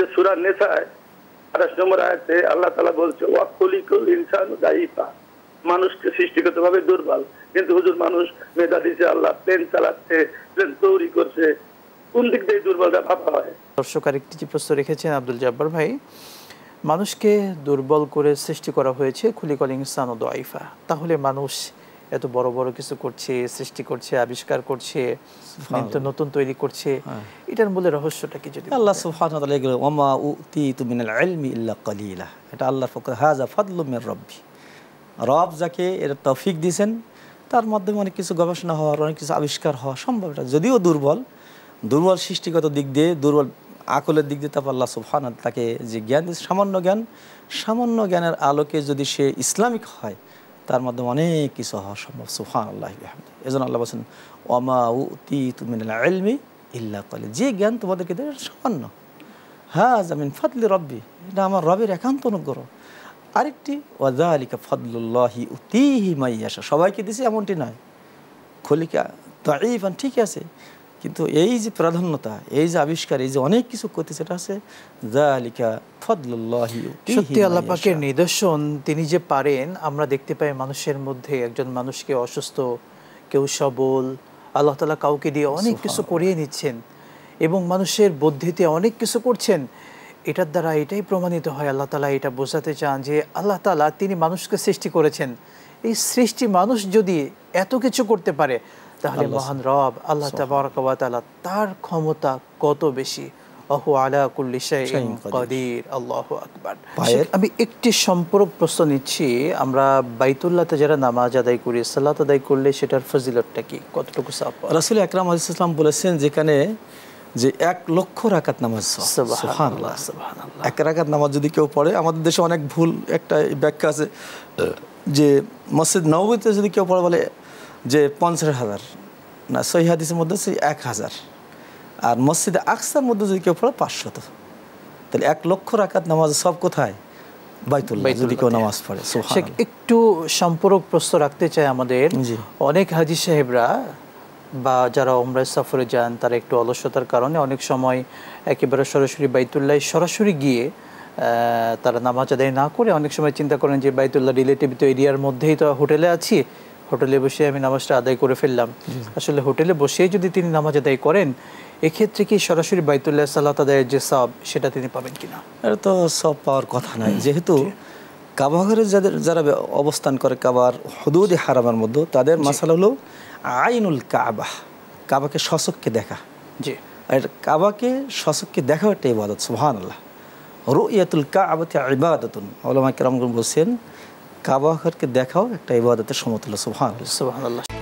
যে সুরা নেশায় আঠাশ নম্বর আয়াতে আল্লাহ তালা বলছে ওয়াকুলিকুল ইনসান দাইফা মানুষকে সৃষ্টিগত ভাবে দুর্বল কিন্তু হুজুর মানুষ মেধা দিচ্ছে আল্লাহ প্লেন চালাচ্ছে প্লেন তৈরি করছে কোন দিক দিয়ে দুর্বলটা ভাবা হয় দর্শক আরেকটি যে প্রশ্ন রেখেছেন আব্দুল জব্বার ভাই মানুষকে দুর্বল করে সৃষ্টি করা হয়েছে খুলিকল ইনসান ও দাইফা তাহলে মানুষ এত বড় বড় কিছু করছে সৃষ্টি করছে আবিষ্কার করছে নিত্য নতুন তৈরি করছে হ্যাঁ। এটার মূলে রহস্যটা কি যদি আল্লাহ সুবহান ওমা উতি ইল্লা এটা হাজা ফাদলুমের রব্বি রব যাকে এর তফিক দিয়েছেন তার মাধ্যমে অনেক কিছু গবেষণা হওয়ার অনেক কিছু আবিষ্কার হওয়া সম্ভব এটা যদিও দুর্বল দুর্বল সৃষ্টিগত দিক দিয়ে দুর্বল আকলের দিক দিয়ে তারপর আল্লাহ সুফান তাকে যে জ্ঞান দিয়েছে সামান্য জ্ঞান সামান্য জ্ঞানের আলোকে যদি সে ইসলামিক হয় তার মাধ্যমে অনেক কিছু হওয়া সম্ভব সুফান আল্লাহ এজন আল্লাহ বলছেন ওমা উতি তুমি এলমি ইল্লা কলে যে জ্ঞান তোমাদেরকে দেয় সামান্য হ্যাঁ জামিন ফাদলি রব্বি এটা আমার রবের একান্ত অনুগ্রহ আরেকটি ওয়াজা আলিকা ফদলুল্লাহি উতিহি মাইয়াসা সবাইকে দিছে এমনটি নয় খলিকা তাইফান ঠিক আছে কিন্তু এই যে প্রাধান্যতা এই যে আবিষ্কার এই যে অনেক কিছু করতে সেটা আছে সত্যি আল্লাপাকের নিদর্শন তিনি যে পারেন আমরা দেখতে পাই মানুষের মধ্যে একজন মানুষকে অসুস্থ কেউ সবল আল্লাহ তালা কাউকে দিয়ে অনেক কিছু করিয়ে নিচ্ছেন এবং মানুষের বুদ্ধিতে অনেক কিছু করছেন এটার দ্বারা এটাই প্রমাণিত হয় আল্লাহ তালা এটা বোঝাতে চান যে আল্লাহ তালা তিনি মানুষকে সৃষ্টি করেছেন এই সৃষ্টি মানুষ যদি এত কিছু করতে পারে তাহলে মহান রব আল্লাহ তাবারকালা তার ক্ষমতা কত বেশি আমি একটি সম্পূরক প্রশ্ন নিচ্ছি আমরা বাইতুল্লাতে যারা নামাজ আদায় করি সাল্লাত আদায় করলে সেটার ফজিলতটা কি কতটুকু রাসুল আকরাম আজ ইসলাম বলেছেন যেখানে যে এক লক্ষ রাকাত নামাজ এক রাকাত নামাজ যদি কেউ পড়ে আমাদের দেশে অনেক ভুল একটা ব্যাখ্যা আছে যে মসজিদ নবীতে যদি কেউ পড়ে বলে যে পঞ্চাশ হাজার না সহি হাদিসের মধ্যে সেই এক হাজার আর মসজিদে আকসার মধ্যে যদি কেউ পড়ে পাঁচশত তাহলে এক লক্ষ রাখাত নামাজ সব কোথায় নামাজ পড়ে একটু সম্পর্ক প্রস্তুত রাখতে চাই আমাদের অনেক হাজি সাহেবরা বা যারা অমরাজ সফরে যান তারা একটু অলসতার কারণে অনেক সময় একেবারে সরাসরি বাইতুল্লাহ সরাসরি গিয়ে তারা নামাজ আদায় না করে অনেক সময় চিন্তা করেন যে বাইতুল্লাহ রিলেটিভ তো এরিয়ার মধ্যেই তো হোটেলে আছি হোটেলে বসে আমি নামাজটা আদায় করে ফেললাম আসলে হোটেলে বসেই যদি তিনি নামাজ আদায় করেন এক্ষেত্রে কি সরাসরি বাইতুল্লাহ সাল্লাহ তাদের যে সব সেটা তিনি পাবেন কিনা এটা তো সব পাওয়ার কথা নয় যেহেতু কাবাঘরে যাদের যারা অবস্থান করে কাবার হদুদি হারামার মধ্যে তাদের মাসাল হলো আইনুল কাবা কাবাকে শসককে দেখা জি আর কাবাকে শসককে দেখা একটা ইবাদত সুহান আল্লাহ ইয়াতুল কাবাতে ইবাদতুন আলমা কেরাম বলছেন কাবা দেখাও একটা ইবাদতের সমতুল্য সুবহান সুবহান আল্লাহ